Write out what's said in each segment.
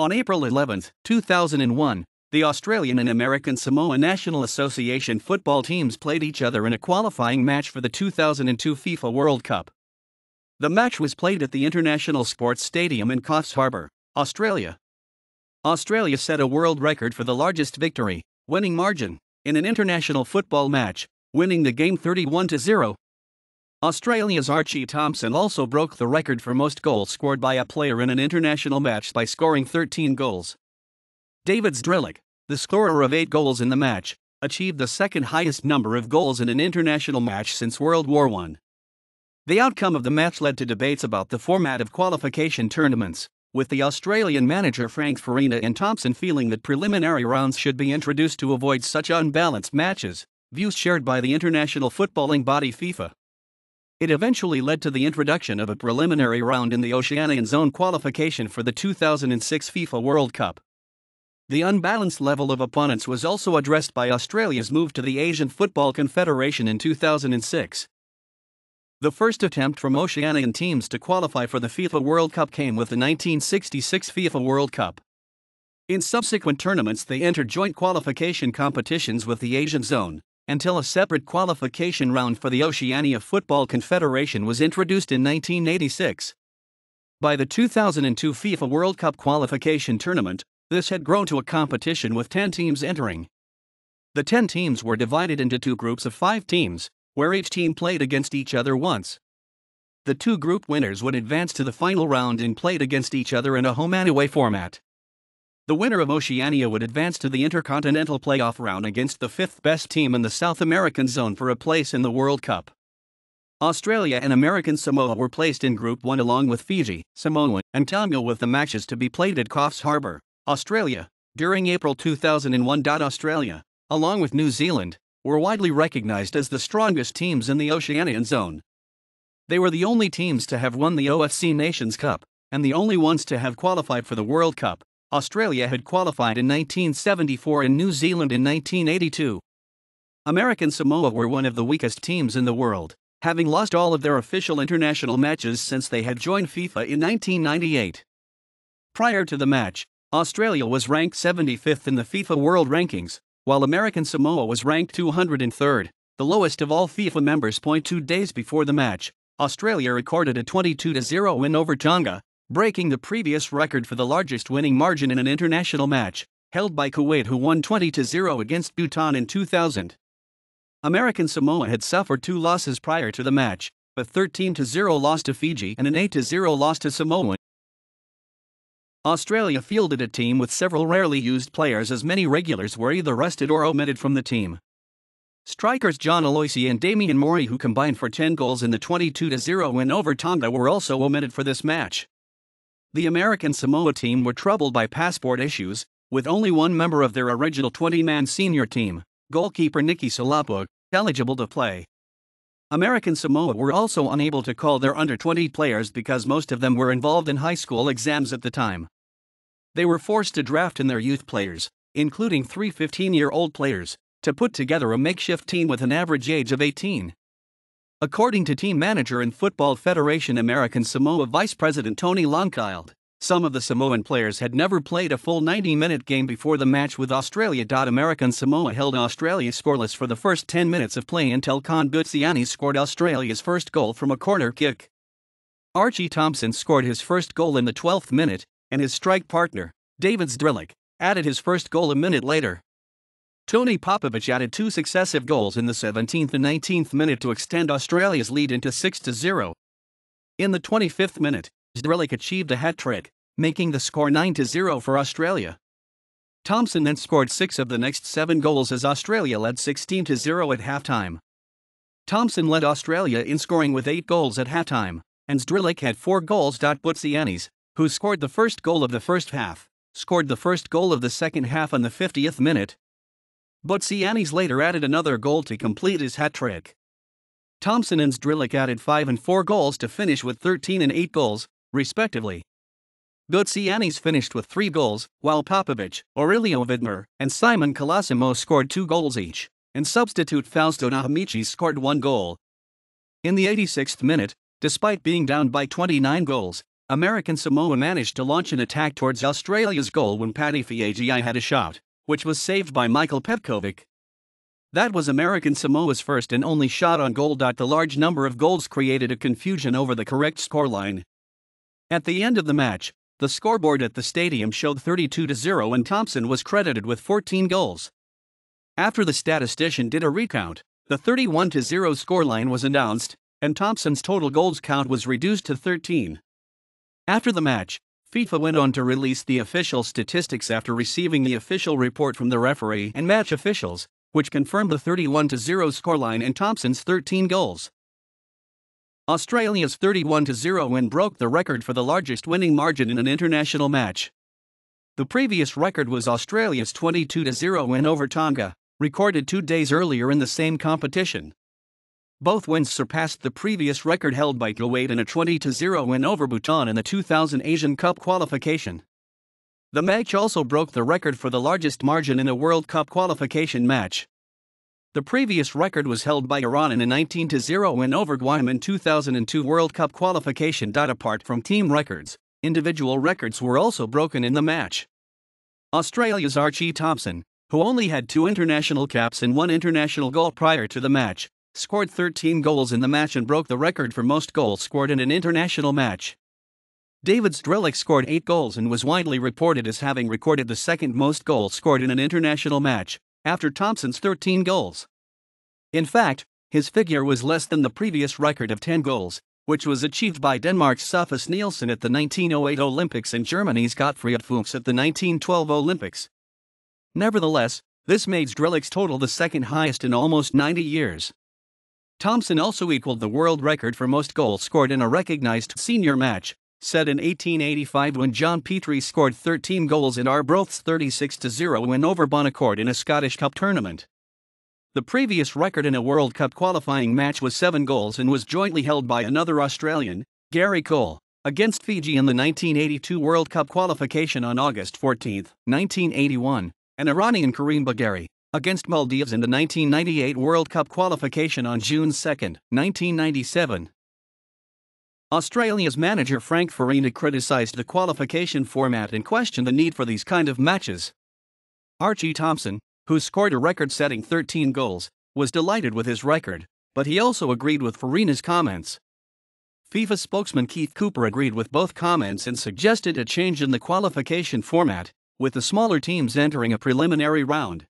On April 11, 2001, the Australian and American Samoa National Association football teams played each other in a qualifying match for the 2002 FIFA World Cup. The match was played at the International Sports Stadium in Coffs Harbour, Australia. Australia set a world record for the largest victory, winning margin, in an international football match, winning the game 31 0, Australia's Archie Thompson also broke the record for most goals scored by a player in an international match by scoring 13 goals. David Zdrilic, the scorer of eight goals in the match, achieved the second highest number of goals in an international match since World War I. The outcome of the match led to debates about the format of qualification tournaments, with the Australian manager Frank Farina and Thompson feeling that preliminary rounds should be introduced to avoid such unbalanced matches, views shared by the international footballing body FIFA. It eventually led to the introduction of a preliminary round in the Oceanian Zone qualification for the 2006 FIFA World Cup. The unbalanced level of opponents was also addressed by Australia's move to the Asian Football Confederation in 2006. The first attempt from Oceanian teams to qualify for the FIFA World Cup came with the 1966 FIFA World Cup. In subsequent tournaments, they entered joint qualification competitions with the Asian Zone, until a separate qualification round for the Oceania Football Confederation was introduced in 1986. By the 2002 FIFA World Cup qualification tournament, this had grown to a competition with 10 teams entering. The 10 teams were divided into two groups of five teams, where each team played against each other once. The two group winners would advance to the final round and played against each other in a home and away format the winner of Oceania would advance to the Intercontinental Playoff round against the fifth best team in the South American zone for a place in the World Cup. Australia and American Samoa were placed in Group 1 along with Fiji, Samoa, and Tonga with the matches to be played at Coffs Harbour, Australia, during April 2001. Australia, along with New Zealand, were widely recognized as the strongest teams in the Oceanian zone. They were the only teams to have won the OFC Nations Cup, and the only ones to have qualified for the World Cup. Australia had qualified in 1974 and New Zealand in 1982. American Samoa were one of the weakest teams in the world, having lost all of their official international matches since they had joined FIFA in 1998. Prior to the match, Australia was ranked 75th in the FIFA World Rankings, while American Samoa was ranked 203rd, the lowest of all FIFA members. Two days before the match, Australia recorded a 22 0 win over Tonga, breaking the previous record for the largest winning margin in an international match, held by Kuwait, who won 20 0 against Bhutan in 2000. American Samoa had suffered two losses prior to the match, a 13 0 loss to Fiji and an 8 0 loss to Samoa. Australia fielded a team with several rarely used players as many regulars were either rested or omitted from the team. Strikers John Aloisi and Damian Mori who combined for 10 goals in the 22-0 win over Tonga were also omitted for this match. The American Samoa team were troubled by passport issues, with only one member of their original 20 man senior team, goalkeeper Nikki Salapuk, eligible to play. American Samoa were also unable to call their under 20 players because most of them were involved in high school exams at the time. They were forced to draft in their youth players, including three 15 year old players, to put together a makeshift team with an average age of 18. According to team manager and Football Federation American Samoa Vice President Tony Lonkild, some of the Samoan players had never played a full 90 minute game before the match with Australia. American Samoa held Australia scoreless for the first 10 minutes of play until Con Gutsiani scored Australia's first goal from a corner kick. Archie Thompson scored his first goal in the 12th minute, and his strike partner, David Zdrilic, added his first goal a minute later. Tony Popovich added two successive goals in the 17th and 19th minute to extend Australia's lead into 6 0. In the 25th minute, Zdrilic achieved a hat trick, making the score 9 0 for Australia. Thompson then scored six of the next seven goals as Australia led 16 0 at halftime. Thompson led Australia in scoring with eight goals at halftime, and Zdrilic had four goals. Butsianis, who scored the first goal of the first half, scored the first goal of the second half on the 50th minute, but Cianis later added another goal to complete his hat trick. Thompson and Zdrilic added 5 and 4 goals to finish with 13 and 8 goals, respectively. Gotsianis finished with 3 goals, while Popovich, Aurelio Vidmer, and Simon Colosimo scored 2 goals each, and substitute Fausto Nahamichi scored 1 goal. In the 86th minute, despite being down by 29 goals, American Samoa managed to launch an attack towards Australia's goal when Paddy Fiagi had a shot which was saved by Michael Petkovic. That was American Samoa's first and only shot on goal. The large number of goals created a confusion over the correct scoreline. At the end of the match, the scoreboard at the stadium showed 32 0 and Thompson was credited with 14 goals. After the statistician did a recount, the 31 0 scoreline was announced, and Thompson's total goals count was reduced to 13. After the match, FIFA went on to release the official statistics after receiving the official report from the referee and match officials, which confirmed the 31 0 scoreline and Thompson's 13 goals. Australia's 31 0 win broke the record for the largest winning margin in an international match. The previous record was Australia's 22 0 win over Tonga, recorded two days earlier in the same competition. Both wins surpassed the previous record held by Kuwait in a 20-0 win over Bhutan in the 2000 Asian Cup qualification. The match also broke the record for the largest margin in a World Cup qualification match. The previous record was held by Iran in a 19-0 win over Guam in 2002 World Cup qualification. Apart from team records, individual records were also broken in the match. Australia's Archie Thompson, who only had two international caps and one international goal prior to the match, scored 13 goals in the match and broke the record for most goals scored in an international match. David Strelick scored 8 goals and was widely reported as having recorded the second most goals scored in an international match, after Thompson's 13 goals. In fact, his figure was less than the previous record of 10 goals, which was achieved by Denmark's Sophus Nielsen at the 1908 Olympics and Germany's Gottfried Fuchs at the 1912 Olympics. Nevertheless, this made Strelick's total the second highest in almost 90 years. Thompson also equaled the world record for most goals scored in a recognized senior match, set in 1885 when John Petrie scored 13 goals in Arbroath's 36 0 win over Bonaccord in a Scottish Cup tournament. The previous record in a World Cup qualifying match was seven goals and was jointly held by another Australian, Gary Cole, against Fiji in the 1982 World Cup qualification on August 14, 1981, and Iranian Karim Bagheri, against Maldives in the 1998 World Cup qualification on June 2, 1997. Australia's manager Frank Farina criticised the qualification format and questioned the need for these kind of matches. Archie Thompson, who scored a record setting 13 goals, was delighted with his record, but he also agreed with Farina's comments. FIFA spokesman Keith Cooper agreed with both comments and suggested a change in the qualification format, with the smaller teams entering a preliminary round.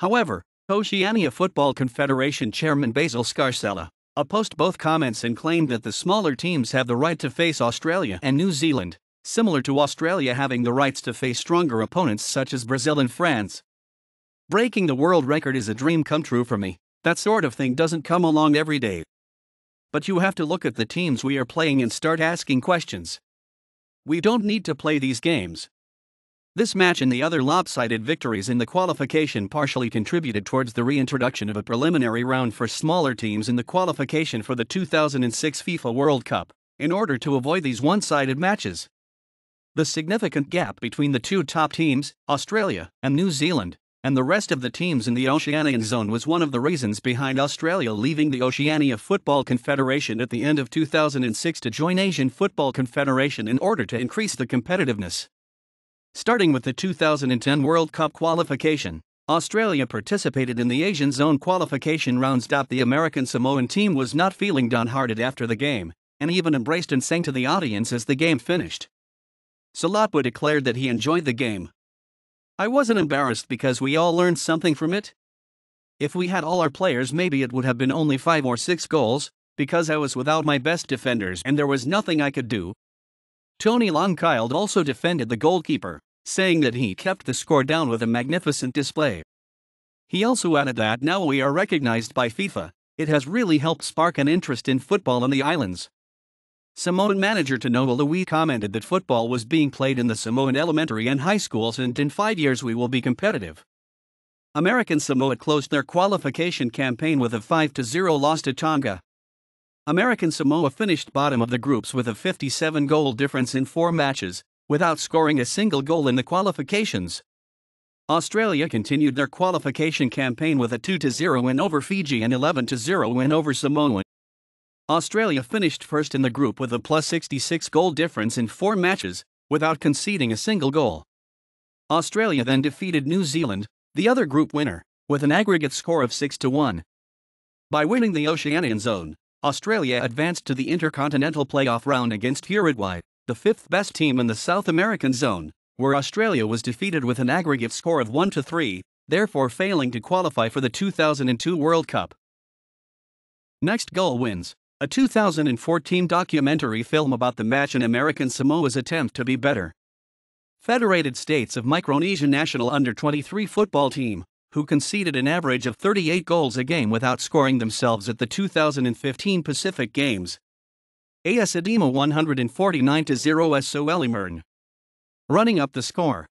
However, Oceania Football Confederation chairman Basil Scarsella opposed both comments and claimed that the smaller teams have the right to face Australia and New Zealand, similar to Australia having the rights to face stronger opponents such as Brazil and France. Breaking the world record is a dream come true for me. That sort of thing doesn't come along every day. But you have to look at the teams we are playing and start asking questions. We don't need to play these games, this match and the other lopsided victories in the qualification partially contributed towards the reintroduction of a preliminary round for smaller teams in the qualification for the 2006 FIFA World Cup, in order to avoid these one sided matches. The significant gap between the two top teams, Australia and New Zealand, and the rest of the teams in the Oceanian zone was one of the reasons behind Australia leaving the Oceania Football Confederation at the end of 2006 to join Asian Football Confederation in order to increase the competitiveness. Starting with the 2010 World Cup qualification, Australia participated in the Asian Zone qualification rounds. The American Samoan team was not feeling downhearted after the game, and even embraced and sang to the audience as the game finished. Salatwa declared that he enjoyed the game. I wasn't embarrassed because we all learned something from it. If we had all our players, maybe it would have been only five or six goals, because I was without my best defenders and there was nothing I could do. Tony Longkild also defended the goalkeeper, saying that he kept the score down with a magnificent display. He also added that now we are recognized by FIFA, it has really helped spark an interest in football in the islands. Samoan manager Tanoa Louis commented that football was being played in the Samoan elementary and high schools and in five years we will be competitive. American Samoa closed their qualification campaign with a 5-0 loss to Tonga. American Samoa finished bottom of the groups with a 57 goal difference in four matches, without scoring a single goal in the qualifications. Australia continued their qualification campaign with a 2 0 win over Fiji and 11 0 win over Samoa. Australia finished first in the group with a plus 66 goal difference in four matches, without conceding a single goal. Australia then defeated New Zealand, the other group winner, with an aggregate score of 6 1. By winning the Oceanian Zone, Australia advanced to the Intercontinental Playoff round against Uruguay the fifth best team in the South American zone, where Australia was defeated with an aggregate score of 1 to 3, therefore failing to qualify for the 2002 World Cup. Next goal wins. A 2014 documentary film about the match and American Samoa's attempt to be better. Federated States of Micronesia national under 23 football team, who conceded an average of 38 goals a game without scoring themselves at the 2015 Pacific Games, AS Edema 149 0 SOL Emern. Running up the score.